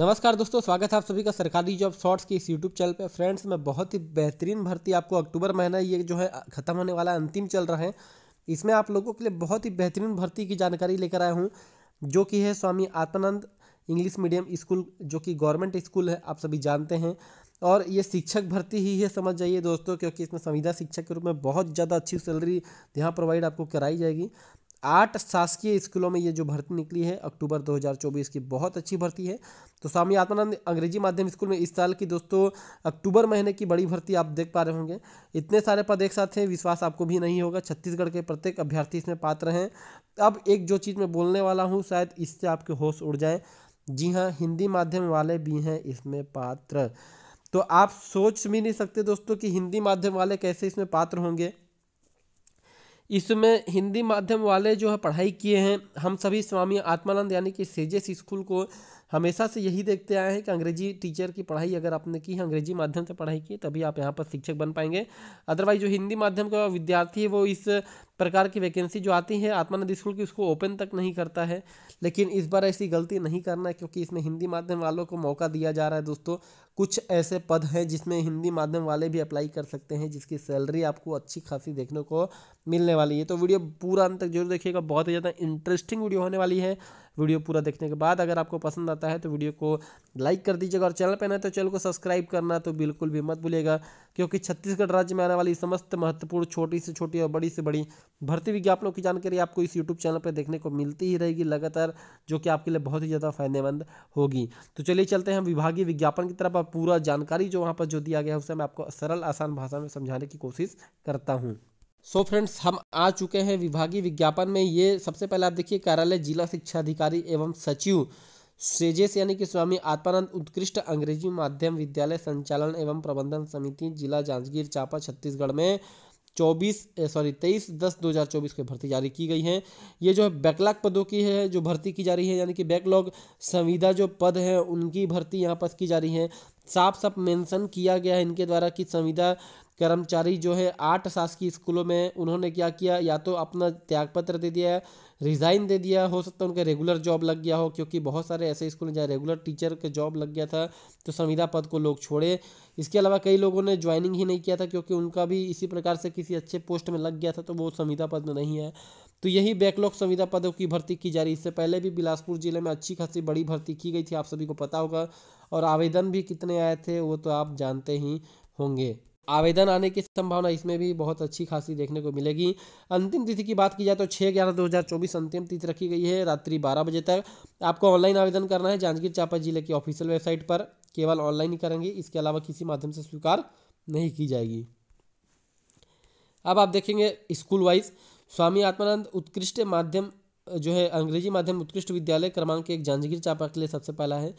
नमस्कार दोस्तों स्वागत है आप सभी का सरकारी जॉब शॉर्ट्स की इस यूट्यूब चैनल पे फ्रेंड्स मैं बहुत ही बेहतरीन भर्ती आपको अक्टूबर महीना ये जो है ख़त्म होने वाला अंतिम चल रहा है इसमें आप लोगों के लिए बहुत ही बेहतरीन भर्ती की जानकारी लेकर आया हूँ जो कि है Swami Atmanand English medium school जो कि गवर्नमेंट स्कूल है आप सभी जानते हैं और ये शिक्षक भर्ती ही है समझ जाइए दोस्तों क्योंकि इसमें संविदा शिक्षक के रूप में बहुत ज़्यादा अच्छी सैलरी यहाँ प्रोवाइड आपको कराई जाएगी आठ शासकीय स्कूलों में ये जो भर्ती निकली है अक्टूबर 2024 की बहुत अच्छी भर्ती है तो स्वामी आत्मानंद अंग्रेजी माध्यम स्कूल में इस साल की दोस्तों अक्टूबर महीने की बड़ी भर्ती आप देख पा रहे होंगे इतने सारे पद एक साथ हैं विश्वास आपको भी नहीं होगा छत्तीसगढ़ के प्रत्येक अभ्यर्थी इसमें पात्र हैं अब एक जो चीज़ मैं बोलने वाला हूँ शायद इससे आपके होश उड़ जाए जी हाँ हिंदी माध्यम वाले भी हैं इसमें पात्र तो आप सोच भी नहीं सकते दोस्तों कि हिंदी माध्यम वाले कैसे इसमें पात्र होंगे इसमें हिंदी माध्यम वाले जो है पढ़ाई किए हैं हम सभी स्वामी आत्मानंद यानी कि सेजेस स्कूल को हमेशा से यही देखते आए हैं कि अंग्रेजी टीचर की पढ़ाई अगर आपने की है अंग्रेजी माध्यम से पढ़ाई की तभी आप यहाँ पर शिक्षक बन पाएंगे अदरवाइज जो हिंदी माध्यम का विद्यार्थी है वो इस प्रकार की वैकेंसी जो आती है आत्मानंद स्कूल की उसको ओपन तक नहीं करता है लेकिन इस बार ऐसी गलती नहीं करना है क्योंकि इसमें हिंदी माध्यम वालों को मौका दिया जा रहा है दोस्तों कुछ ऐसे पद हैं जिसमें हिंदी माध्यम वाले भी अप्लाई कर सकते हैं जिसकी सैलरी आपको अच्छी खासी देखने को मिलने वाली है तो वीडियो पूरा अंत तक जरूर देखिएगा बहुत ही ज़्यादा इंटरेस्टिंग वीडियो होने वाली है वीडियो पूरा देखने के बाद अगर आपको पसंद आता है तो वीडियो को लाइक कर दीजिएगा और चैनल पर ना तो चैनल को सब्सक्राइब करना तो बिल्कुल भी मत भूलिएगा क्योंकि छत्तीसगढ़ राज्य में आने वाली समस्त महत्वपूर्ण छोटी से छोटी और बड़ी से बड़ी भर्ती विज्ञापनों की जानकारी आपको इस यूट्यूब चैनल पर देखने को मिलती ही रहेगी लगातार जो कि आपके लिए बहुत ही ज़्यादा फायदेमंद होगी तो चलिए चलते हैं विभागीय विज्ञापन की तरफ और पूरा जानकारी जो वहाँ पर जो दिया गया है उसे मैं आपको सरल आसान भाषा में समझाने की कोशिश करता हूँ सो so फ्रेंड्स हम आ चुके हैं विभागीय विज्ञापन में ये सबसे पहले आप देखिए कार्यालय जिला शिक्षा अधिकारी एवं सचिव सेजेस यानी कि स्वामी आत्मानंद उत्कृष्ट अंग्रेजी माध्यम विद्यालय संचालन एवं प्रबंधन समिति जिला जांजगीर चांपा छत्तीसगढ़ में चौबीस सॉरी तेईस दस दो हज़ार चौबीस की भर्ती जारी की गई है ये जो है बैकलॉग पदों की है जो भर्ती की जा रही है यानी कि बैकलॉग संविदा जो पद हैं उनकी भर्ती यहाँ पर की जा रही है साफ साफ मेंशन किया गया है इनके द्वारा कि संविदा कर्मचारी जो है आठ शासकीय स्कूलों में उन्होंने क्या किया या तो अपना त्यागपत्र दे दिया रिज़ाइन दे दिया हो सकता है उनका रेगुलर जॉब लग गया हो क्योंकि बहुत सारे ऐसे स्कूल हैं जहाँ रेगुलर टीचर का जॉब लग गया था तो संविदा पद को लोग छोड़े इसके अलावा कई लोगों ने ज्वाइनिंग ही नहीं किया था क्योंकि उनका भी इसी प्रकार से किसी अच्छे पोस्ट में लग गया था तो वो संविदा पद में नहीं है तो यही बैकलॉग संविदा पदों की भर्ती की जा रही है इससे पहले भी बिलासपुर जिले में अच्छी खासी बड़ी भर्ती की गई थी आप सभी को पता होगा और आवेदन भी कितने आए थे वो तो आप जानते ही होंगे आवेदन आने की संभावना इसमें भी बहुत अच्छी खासी देखने को मिलेगी अंतिम तिथि की बात की जाए तो छः ग्यारह दो हज़ार चौबीस अंतिम तिथि रखी गई है रात्रि बारह बजे तक आपको ऑनलाइन आवेदन करना है जांजगीर चांपा जिले की ऑफिशियल वेबसाइट पर केवल ऑनलाइन ही करेंगे इसके अलावा किसी माध्यम से स्वीकार नहीं की जाएगी अब आप देखेंगे स्कूल वाइज स्वामी आत्मानंद उत्कृष्ट माध्यम जो है अंग्रेजी माध्यम उत्कृष्ट विद्यालय क्रमांक एक जांजगीर चांपा के लिए सबसे पहला है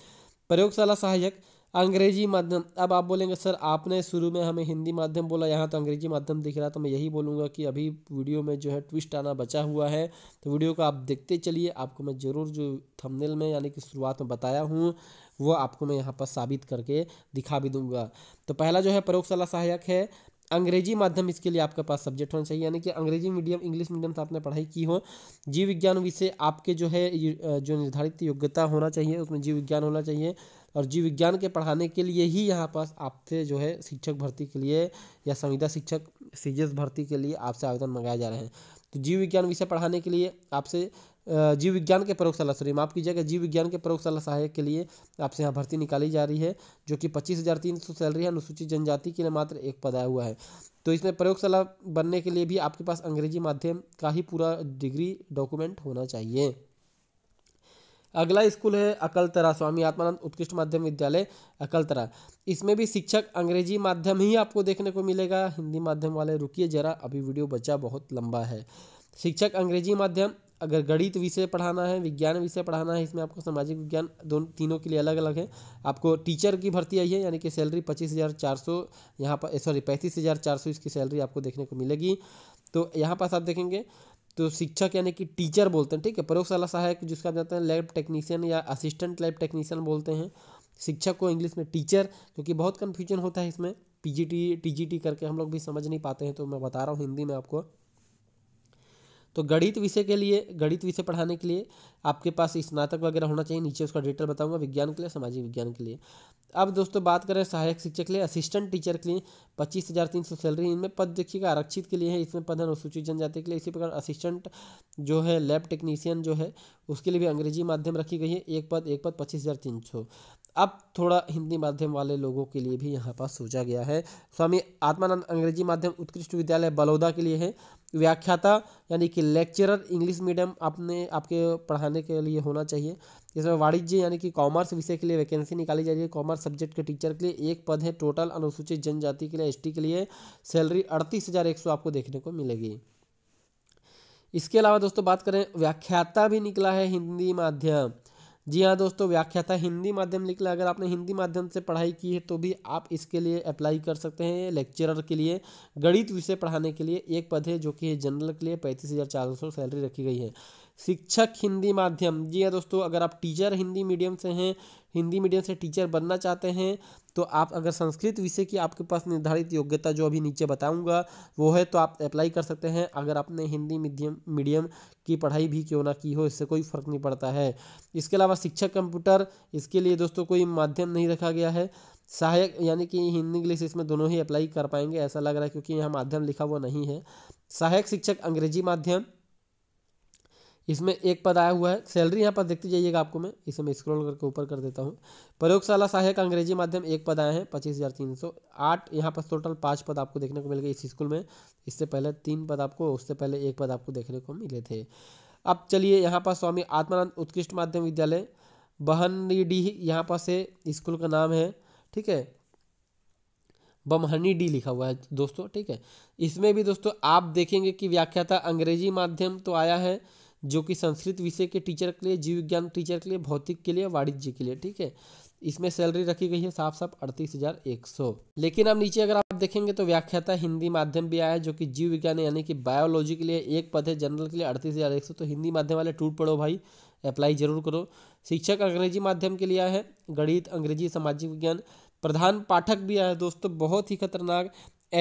प्रयोगशाला सहायक अंग्रेजी माध्यम अब आप बोलेंगे सर आपने शुरू में हमें हिंदी माध्यम बोला यहाँ तो अंग्रेजी माध्यम दिख रहा तो मैं यही बोलूँगा कि अभी वीडियो में जो है ट्विस्ट आना बचा हुआ है तो वीडियो को आप देखते चलिए आपको मैं ज़रूर जो थंबनेल में यानी कि शुरुआत में बताया हूँ वो आपको मैं यहाँ पर साबित करके दिखा भी दूंगा तो पहला जो है प्रयोगशाला सहायक है अंग्रेजी माध्यम इसके लिए आपके पास सब्जेक्ट होना चाहिए यानी कि अंग्रेजी मीडियम इंग्लिश मीडियम से आपने पढ़ाई की हो जीव विज्ञान विषय आपके जो है जो निर्धारित योग्यता होना चाहिए उसमें जीव विज्ञान होना चाहिए और जीव विज्ञान के पढ़ाने के लिए ही यहाँ पास आपसे जो है शिक्षक भर्ती के लिए या संविदा शिक्षक सी भर्ती के लिए आपसे आवेदन मंगाए जा रहे हैं तो जीव विज्ञान विषय पढ़ाने के लिए आपसे जीव विज्ञान के प्रयोगशाला सॉरी माफ कीजिएगा जीव विज्ञान के प्रयोगशाला सहायक के लिए आपसे यहाँ भर्ती निकाली जा रही है जो कि पच्चीस हज़ार तीन सौ सैलरी है अनुसूचित जनजाति के लिए मात्र एक पद आया हुआ है तो इसमें प्रयोगशाला बनने के लिए भी आपके पास अंग्रेजी माध्यम का ही पूरा डिग्री डॉक्यूमेंट होना चाहिए अगला स्कूल है अकलतरा स्वामी आत्मानंद उत्कृष्ट माध्यम विद्यालय अकलतरा इसमें भी शिक्षक अंग्रेजी माध्यम ही आपको देखने को मिलेगा हिंदी माध्यम वाले रुकिए जरा अभी वीडियो बचा बहुत लंबा है शिक्षक अंग्रेजी माध्यम अगर गणित विषय पढ़ाना है विज्ञान विषय पढ़ाना है इसमें आपको सामाजिक विज्ञान दोनों तीनों के लिए अलग अलग है आपको टीचर की भर्ती आई है यानी कि सैलरी पच्चीस हज़ार चार सौ यहाँ पर सॉरी पैंतीस हज़ार चार सौ इसकी सैलरी आपको देखने को मिलेगी तो यहाँ पास आप देखेंगे तो शिक्षक यानी कि टीचर बोलते हैं ठीक है प्रयोगशाला सहायक जिसका जाते हैं लैब टेक्नीशियन या असिस्टेंट लैब टेक्नीशियन बोलते हैं शिक्षक को इंग्लिश में टीचर क्योंकि बहुत कन्फ्यूजन होता है इसमें पीजीटी टीजीटी करके हम लोग भी समझ नहीं पाते हैं तो मैं बता रहा हूँ हिंदी में आपको तो गणित विषय के लिए गणित विषय पढ़ाने के लिए आपके पास स्नातक वगैरह होना चाहिए नीचे उसका डिटेल बताऊंगा विज्ञान के लिए सामाजिक विज्ञान के लिए अब दोस्तों बात करें सहायक शिक्षक के लिए असिस्टेंट टीचर के लिए पच्चीस हज़ार तीन सौ सैलरी इनमें पद देखिएगा आरक्षित के लिए है इसमें पद अनुसूचित जनजाति के लिए इसी प्रकार असिस्टेंट जो है लैब टेक्नीशियन जो है उसके लिए भी अंग्रेजी माध्यम रखी गई है एक पद एक पद पच्चीस हज़ार तीन सौ अब थोड़ा हिंदी माध्यम वाले लोगों के लिए भी यहाँ पास सोचा गया है स्वामी आत्मानंद अंग्रेजी माध्यम उत्कृष्ट विद्यालय बलौदा के लिए है व्याख्याता यानी कि लेक्चरर इंग्लिश मीडियम आपने आपके पढ़ाने के लिए होना चाहिए इसमें वाणिज्य यानी कि कॉमर्स विषय के लिए वैकेंसी निकाली जा रही है कॉमर्स सब्जेक्ट के टीचर के लिए एक पद है टोटल अनुसूचित जनजाति के लिए एसटी के लिए सैलरी अड़तीस हज़ार एक सौ आपको देखने को मिलेगी इसके अलावा दोस्तों बात करें व्याख्याता भी निकला है हिंदी माध्यम जी हाँ दोस्तों व्याख्या था हिंदी माध्यम लिख लें अगर आपने हिंदी माध्यम से पढ़ाई की है तो भी आप इसके लिए अप्लाई कर सकते हैं लेक्चरर के लिए गणित विषय पढ़ाने के लिए एक पद है जो कि है जनरल के लिए पैंतीस हज़ार चार सौ सैलरी रखी गई है शिक्षक हिंदी माध्यम जी हाँ दोस्तों अगर आप टीचर हिंदी मीडियम से हैं हिंदी मीडियम से टीचर बनना चाहते हैं तो आप अगर संस्कृत विषय की आपके पास निर्धारित योग्यता जो अभी नीचे बताऊंगा वो है तो आप अप्लाई कर सकते हैं अगर आपने हिंदी मीडियम मीडियम की पढ़ाई भी क्यों ना की हो इससे कोई फ़र्क नहीं पड़ता है इसके अलावा शिक्षक कंप्यूटर इसके लिए दोस्तों कोई माध्यम नहीं रखा गया है सहायक यानी कि हिंदी इंग्लिश इसमें दोनों ही अप्लाई कर पाएंगे ऐसा लग रहा है क्योंकि यहाँ माध्यम लिखा हुआ नहीं है सहायक शिक्षक अंग्रेजी माध्यम इसमें एक पद आया हुआ है सैलरी यहाँ पर देखते जाइएगा आपको मैं इसे मैं स्क्रॉल करके ऊपर कर देता हूँ प्रयोगशाला सहायक अंग्रेजी माध्यम एक पद आए हैं पच्चीस हज़ार तीन सौ आठ यहाँ पर टोटल पाँच पद आपको देखने को मिल गए इस स्कूल में इससे पहले तीन पद आपको उससे पहले एक पद आपको देखने को मिले थे अब चलिए यहाँ पर स्वामी आत्मानंद उत्कृष्ट माध्यम विद्यालय बहनडीह यहाँ पर से स्कूल का नाम है ठीक है बमहनी डी लिखा हुआ है दोस्तों ठीक है इसमें भी दोस्तों आप देखेंगे कि व्याख्याता अंग्रेजी माध्यम तो आया है जो कि संस्कृत विषय के टीचर के लिए जीव विज्ञान टीचर के लिए भौतिक के लिए वाणिज्य के लिए ठीक है इसमें सैलरी रखी गई है साफ साफ अड़तीस हजार एक सौ लेकिन अब नीचे अगर आप देखेंगे तो व्याख्याता हिंदी माध्यम भी आया है जो कि जीव विज्ञान यानी कि बायोलॉजी के लिए एक पद है जनरल के लिए अड़तीस हजार एक सौ तो हिंदी माध्यम वाले टूट पड़ो भाई अप्लाई जरूर करो शिक्षक अंग्रेजी माध्यम के लिए आया है गणित अंग्रेजी सामाजिक विज्ञान प्रधान पाठक भी आया है दोस्तों बहुत ही खतरनाक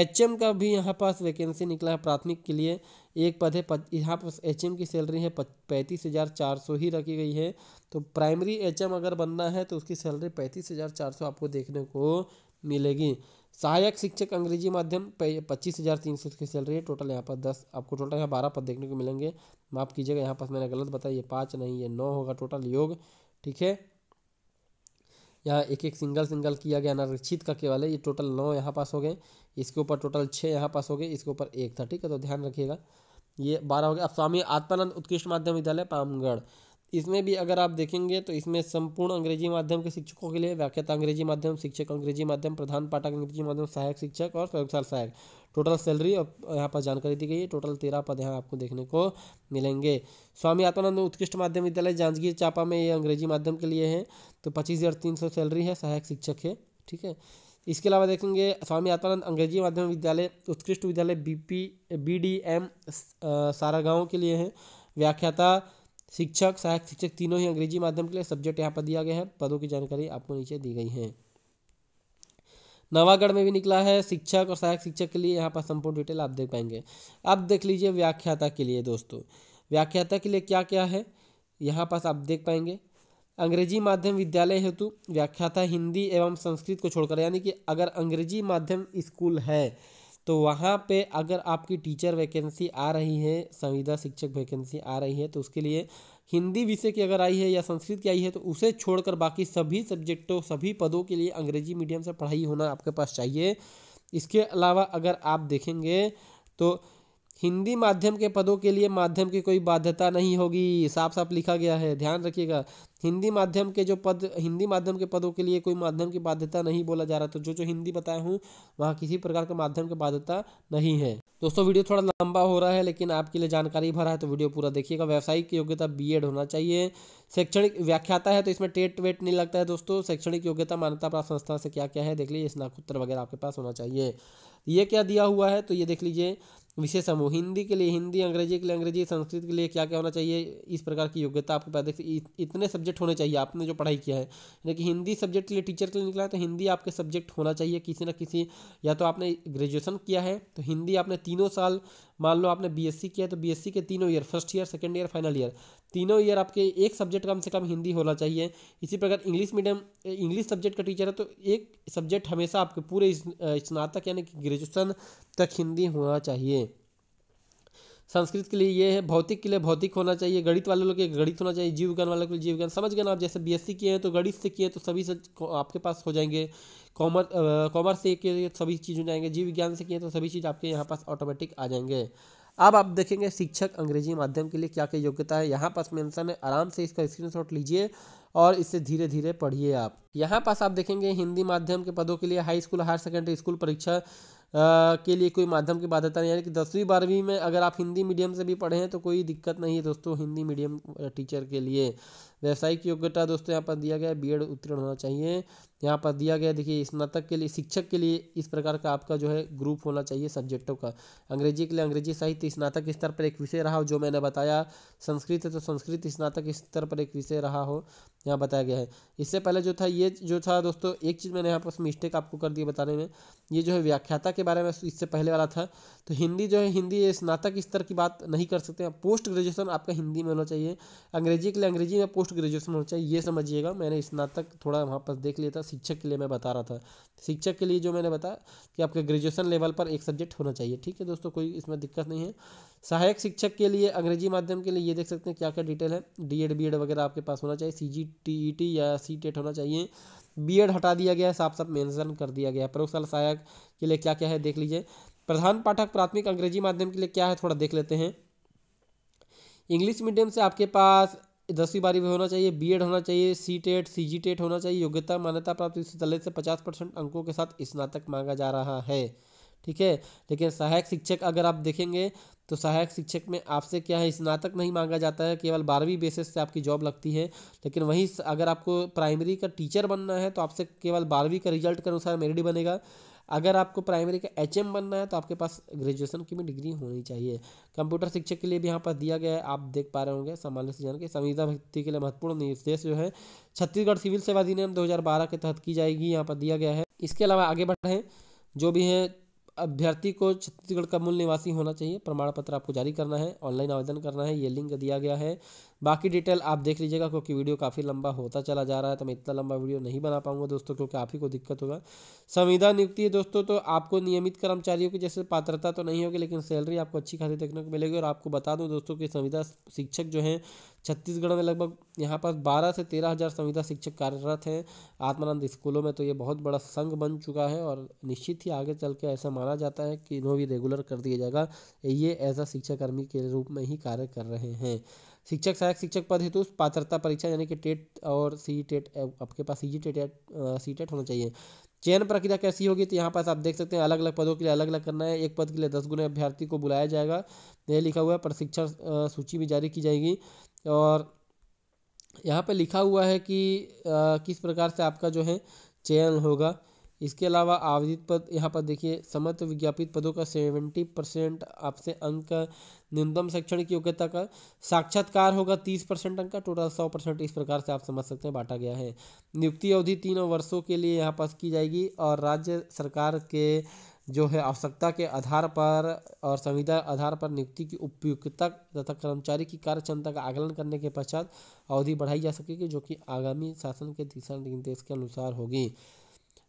एच का भी यहाँ पास वैकेंसी निकला है प्राथमिक के लिए एक पद है यहाँ पास एच की सैलरी है पैंतीस हज़ार चार सौ ही रखी गई है तो प्राइमरी एच अगर बनना है तो उसकी सैलरी पैंतीस हज़ार चार सौ आपको देखने को मिलेगी सहायक शिक्षक अंग्रेजी माध्यम पच्चीस हज़ार तीन सौ उसकी सैलरी है टोटल यहाँ पर दस आपको टोटल यहाँ बारह पद देखने को मिलेंगे माफ़ कीजिएगा यहाँ पास मैंने गलत बताया ये पाँच नहीं ये नौ होगा टोटल योग ठीक है यहाँ एक एक सिंगल सिंगल किया गया अनारक्षित करके का केवल है ये टोटल नौ यहाँ पास हो गए इसके ऊपर टोटल छः यहाँ पास हो गए इसके ऊपर एक था ठीक है तो ध्यान रखिएगा ये बारह हो गया अब स्वामी आत्मानंद उत्कृष्ट माध्यम विद्यालय पामगढ़ इसमें भी अगर आप देखेंगे तो इसमें संपूर्ण अंग्रेजी माध्यम के शिक्षकों के लिए व्याख्याता अंग्रेजी माध्यम शिक्षक अंग्रेजी माध्यम प्रधान पाठक अंग्रेजी माध्यम सहायक शिक्षक और स्वयंसार सहायक टोटल सैलरी और यहाँ पर जानकारी दी गई है टोटल तेरह पद यहाँ आपको देखने को मिलेंगे स्वामी आत्मानंद उत्कृष्ट माध्यम विद्यालय जांजगीर चापा में ये अंग्रेजी माध्यम के लिए है तो पच्चीस हज़ार तीन सौ सैलरी है सहायक शिक्षक है ठीक है इसके अलावा देखेंगे स्वामी आत्मानंद अंग्रेजी माध्यम विद्यालय उत्कृष्ट विद्यालय B P B D M Saragaon के लिए है व्याख्याता शिक्षक सहायक शिक्षक तीनों ही अंग्रेजी माध्यम के लिए सब्जेक्ट यहाँ पर दिया गया है पदों की जानकारी आपको नीचे दी गई है नवागढ़ में भी निकला है शिक्षक और सहायक शिक्षक के लिए यहाँ पर संपूर्ण डिटेल आप देख पाएंगे अब देख लीजिए व्याख्याता के लिए दोस्तों व्याख्याता के लिए क्या क्या है यहाँ पास आप देख पाएंगे अंग्रेजी माध्यम विद्यालय हेतु व्याख्याता हिंदी एवं संस्कृत को छोड़कर यानी कि अगर अंग्रेजी माध्यम स्कूल है तो वहाँ पे अगर आपकी टीचर वैकेंसी आ रही है संविदा शिक्षक वैकेंसी आ रही है तो उसके लिए हिंदी विषय की अगर आई है या संस्कृत की आई है तो उसे छोड़कर बाकी सभी सब्जेक्टों सभी पदों के लिए अंग्रेजी मीडियम से पढ़ाई होना आपके पास चाहिए इसके अलावा अगर आप देखेंगे तो हिंदी माध्यम के पदों के लिए माध्यम की कोई बाध्यता नहीं होगी साफ साफ लिखा गया है ध्यान रखिएगा हिंदी माध्यम के जो पद हिंदी माध्यम के पदों के लिए कोई माध्यम की बाध्यता नहीं बोला जा रहा तो जो जो हिंदी बताया हूँ वहाँ किसी प्रकार का माध्यम की बाध्यता नहीं है दोस्तों वीडियो थोड़ा लंबा हो रहा है लेकिन आपके लिए जानकारी भरा है तो वीडियो पूरा देखिएगा व्यावसायिक योग्यता एड होना चाहिए शैक्षणिक व्याख्याता है तो इसमें टेट वेट नहीं लगता है दोस्तों शैक्षणिक योग्यता मान्यता प्राप्त संस्था से क्या क्या है देख लीजिए स्नाकोत्तर वगैरह आपके पास होना चाहिए ये क्या दिया हुआ है तो ये देख लीजिए विशेष समूह हिंदी के लिए हिंदी अंग्रेजी के लिए अंग्रेजी संस्कृत के लिए क्या क्या होना चाहिए इस प्रकार की योग्यता आपके पास देखिए इतने सब्जेक्ट होने चाहिए आपने जो पढ़ाई किया है यानी कि हिंदी सब्जेक्ट के लिए टीचर के लिए निकला है तो हिंदी आपके सब्जेक्ट होना चाहिए किसी ना किसी या तो आपने ग्रेजुएसन किया है तो हिंदी आपने तीनों साल मान लो आपने बी किया है तो बी के तीनों year first year second year final year तीनों ईयर आपके एक सब्जेक्ट कम से कम हिंदी होना चाहिए इसी प्रकार इंग्लिश मीडियम इंग्लिश सब्जेक्ट का टीचर है तो एक सब्जेक्ट हमेशा आपके पूरे स्नातक यानी कि ग्रेजुएशन तक हिंदी होना चाहिए संस्कृत के लिए ये है भौतिक के लिए भौतिक होना चाहिए गणित वाले लोग के गणित होना चाहिए जीव विज्ञान वाले के लिए जीव विज्ञान समझ गए ना आप जैसे बीएससी किए हैं तो गणित से किए तो सभी से आपके पास हो जाएंगे कॉमर्स कॉमर्स से किए तो सभी चीज़ हो जाएंगे जीव विज्ञान से किए तो सभी चीज़ आपके यहाँ पास ऑटोमेटिक आ जाएंगे अब आप देखेंगे शिक्षक अंग्रेजी माध्यम के लिए क्या क्या योग्यता है यहाँ पास मेंशन है आराम से इसका स्क्रीनशॉट लीजिए और इससे धीरे धीरे पढ़िए आप यहाँ पास आप देखेंगे हिंदी माध्यम के पदों के लिए high school higher secondary school परीक्षा के लिए कोई माध्यम की बाध्यता नहीं यानी कि दसवीं बारहवीं में अगर आप हिंदी मीडियम से भी पढ़े हैं तो कोई दिक्कत नहीं है दोस्तों हिंदी मीडियम टीचर के लिए व्यावसायिक योग्यता दोस्तों यहाँ पर दिया गया बी एड उत्तीर्ण होना चाहिए यहाँ पर दिया गया देखिए स्नातक के लिए शिक्षक के लिए इस प्रकार का आपका जो है ग्रुप होना चाहिए सब्जेक्टों का अंग्रेजी के लिए अंग्रेजी साहित्य स्नातक स्तर पर एक विषय रहा हो जो मैंने बताया संस्कृत है तो संस्कृत स्नातक स्तर पर एक विषय रहा हो यहाँ बताया गया है इससे पहले जो था ये जो था दोस्तों एक चीज़ मैंने यहाँ पर मिस्टेक आपको कर दी बताने में ये जो है व्याख्याता के बारे में इससे पहले वाला था तो हिंदी जो है हिंदी स्नातक स्तर की बात नहीं कर सकते हैं पोस्ट ग्रेजुएसन आपका हिंदी में होना चाहिए अंग्रेजी के लिए अंग्रेजी में पोस्ट ग्रेजुएसन होना चाहिए ये समझिएगा मैंने स्नातक थोड़ा वहाँ पर देख लिया था शिक्षक के लिए मैं बता रहा था शिक्षक के लिए जो मैंने बताया कि आपके ग्रेजुएसन लेवल पर एक सब्जेक्ट होना चाहिए ठीक है दोस्तों कोई इसमें दिक्कत नहीं है सहायक शिक्षक के लिए अंग्रेजी माध्यम के लिए ये देख सकते हैं क्या क्या डिटेल है डी एड बी एड वगैरह आपके पास होना चाहिए सी जी टी ई टी या सी टेट e होना चाहिए बी एड हटा दिया गया है साफ साफ मेंशन कर दिया गया है प्रयोगशाला सहायक के लिए क्या क्या है देख लीजिए प्रधान पाठक प्राथमिक अंग्रेजी माध्यम के लिए क्या है थोड़ा देख लेते हैं इंग्लिश मीडियम से आपके पास दसवीं बारहवीं होना चाहिए बीएड होना चाहिए सी टेट सी जी टेट होना चाहिए योग्यता मान्यता प्राप्त विश्वविद्यालय से पचास परसेंट अंकों के साथ स्नातक मांगा जा रहा है ठीक है लेकिन सहायक शिक्षक अगर आप देखेंगे तो सहायक शिक्षक में आपसे क्या है स्नातक नहीं मांगा जाता है केवल बारहवीं बेसिस से आपकी जॉब लगती है लेकिन वहीं अगर आपको प्राइमरी का टीचर बनना है तो आपसे केवल बारहवीं का रिजल्ट के अनुसार मेरिट बनेगा अगर आपको प्राइमरी का एच बनना है तो आपके पास ग्रेजुएशन की भी डिग्री होनी चाहिए कंप्यूटर शिक्षक के लिए भी यहाँ पर दिया गया है आप देख पा रहे होंगे सामान्य से जान के संविदा भक्ति के लिए महत्वपूर्ण निर्देश जो है छत्तीसगढ़ सिविल सेवा अधिनियम दो के तहत की जाएगी यहाँ पर दिया गया है इसके अलावा आगे बढ़ रहे जो भी हैं अभ्यर्थी को छत्तीसगढ़ का मूल निवासी होना चाहिए प्रमाण पत्र आपको जारी करना है ऑनलाइन आवेदन करना है ये लिंक दिया गया है बाकी डिटेल आप देख लीजिएगा क्योंकि वीडियो काफ़ी लंबा होता चला जा रहा है तो मैं इतना लंबा वीडियो नहीं बना पाऊंगा दोस्तों क्योंकि आप ही को दिक्कत होगा संविदा नियुक्ति है दोस्तों तो आपको नियमित कर्मचारियों की जैसे पात्रता तो नहीं होगी लेकिन सैलरी आपको अच्छी खासी देखने को मिलेगी और आपको बता दूँ दोस्तों की संविदा शिक्षक जो हैं छत्तीसगढ़ में लगभग यहाँ पर बारह से तेरह हज़ार संविदा शिक्षक कार्यरत हैं आत्मानंद स्कूलों में तो ये बहुत बड़ा संघ बन चुका है और निश्चित ही आगे चल के ऐसा माना जाता है कि इन्हों भी रेगुलर कर दिया जाएगा ये एज अ शिक्षाकर्मी के रूप में ही कार्य कर रहे हैं शिक्षक सहायक शिक्षक पद हेतु पात्रता परीक्षा यानी कि टेट और सी टेट आपके पास सी टेट या सी टेट होना चाहिए चयन प्रक्रिया कैसी होगी तो यहाँ पास आप देख सकते हैं अलग अलग पदों के लिए अलग अलग करना है एक पद के लिए दस गुना अभ्यर्थी को बुलाया जाएगा यह लिखा हुआ है प्रशिक्षण सूची भी जारी की जाएगी और यहाँ पर लिखा हुआ है कि आ, किस प्रकार से आपका जो है चयन होगा इसके अलावा आवेदित पद यहाँ पर देखिए समत विज्ञापित पदों का सेवेंटी परसेंट आपसे अंक न्यूनतम शैक्षणिक योग्यता का साक्षात्कार होगा तीस परसेंट अंक का टोटल सौ परसेंट इस प्रकार से आप समझ सकते हैं बांटा गया है नियुक्ति अवधि तीनों वर्षों के लिए यहाँ पास की जाएगी और राज्य सरकार के जो है आवश्यकता के आधार पर और संविदा आधार पर नियुक्ति की उपयुक्तता तथा कर्मचारी की कार्य क्षमता का आकलन करने के पश्चात अवधि बढ़ाई जा सकेगी जो कि आगामी शासन के दिशा निर्देश के अनुसार होगी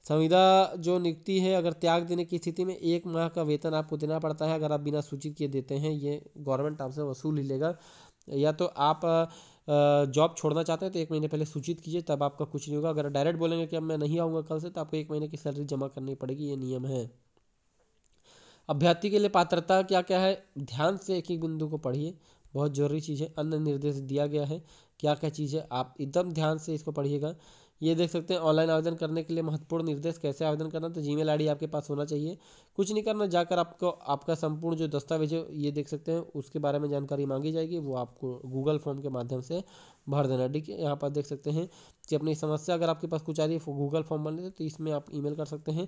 संविदा जो नियुक्ति है अगर त्याग देने की स्थिति में एक माह का वेतन आपको देना पड़ता है अगर आप बिना सूचित किए देते हैं ये गवर्नमेंट आपसे वसूल ही लेगा या तो आप जॉब छोड़ना चाहते हैं तो एक महीने पहले सूचित कीजिए तब आपका कुछ नहीं होगा अगर डायरेक्ट बोलेंगे कि अब मैं नहीं आऊँगा कल से तो आपको एक महीने की सैलरी जमा करनी पड़ेगी ये नियम है अभ्यर्थी के लिए पात्रता क्या क्या है ध्यान से एक एक बिंदु को पढ़िए बहुत जरूरी चीज़ है अन्य निर्देश दिया गया है क्या क्या चीज़ है आप एकदम ध्यान से इसको पढ़िएगा ये देख सकते हैं ऑनलाइन आवेदन करने के लिए महत्वपूर्ण निर्देश कैसे आवेदन करना तो जी मेल आपके पास होना चाहिए कुछ नहीं करना जाकर आपको आपका संपूर्ण जो दस्तावेज है ये देख सकते हैं उसके बारे में जानकारी मांगी जाएगी वो आपको गूगल फॉर्म के माध्यम से भर देना ठीक है यहाँ पर देख सकते हैं कि अपनी समस्या अगर आपके पास कुछ आ रही है गूगल फॉर्म बन लेते तो इसमें आप ईमेल कर सकते हैं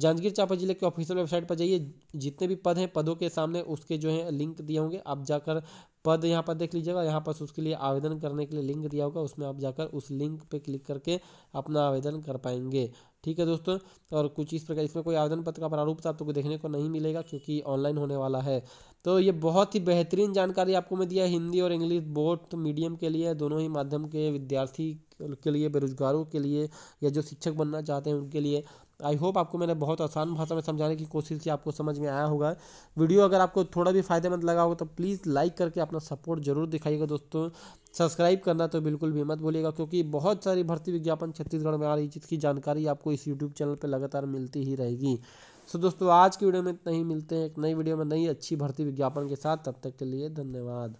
जांजगीर चांपा जिले के ऑफिशियल वेबसाइट पर जाइए जितने भी पद हैं पदों के सामने उसके जो है लिंक दिए होंगे आप जाकर पद यहाँ पर देख लीजिएगा यहाँ पर उसके लिए आवेदन करने के लिए लिंक दिया होगा उसमें आप जाकर उस लिंक पर क्लिक करके अपना आवेदन कर पाएंगे ठीक है दोस्तों और कुछ इस प्रकार इसमें कोई आवेदन पत्र का प्रारूप तो आपको देखने को नहीं मिलेगा क्योंकि ऑनलाइन होने वाला है तो ये बहुत ही बेहतरीन जानकारी आपको मैं दिया हिंदी और इंग्लिश तो मीडियम के लिए दोनों ही माध्यम के विद्यार्थी के लिए बेरोजगारों के लिए या जो शिक्षक बनना चाहते हैं उनके लिए आई होप आपको मैंने बहुत आसान भाषा में समझाने की कोशिश की आपको समझ में आया होगा वीडियो अगर आपको थोड़ा भी फायदेमंद लगा होगा तो प्लीज़ लाइक करके अपना सपोर्ट जरूर दिखाइएगा दोस्तों सब्सक्राइब करना तो बिल्कुल भी मत बोलिएगा क्योंकि बहुत सारी भर्ती विज्ञापन छत्तीसगढ़ में आ रही जिसकी जानकारी आपको इस यूट्यूब चैनल पर लगातार मिलती ही रहेगी सो दोस्तों आज की वीडियो में इतना ही मिलते हैं एक नई वीडियो में नई अच्छी भर्ती विज्ञापन के साथ तब तक के लिए धन्यवाद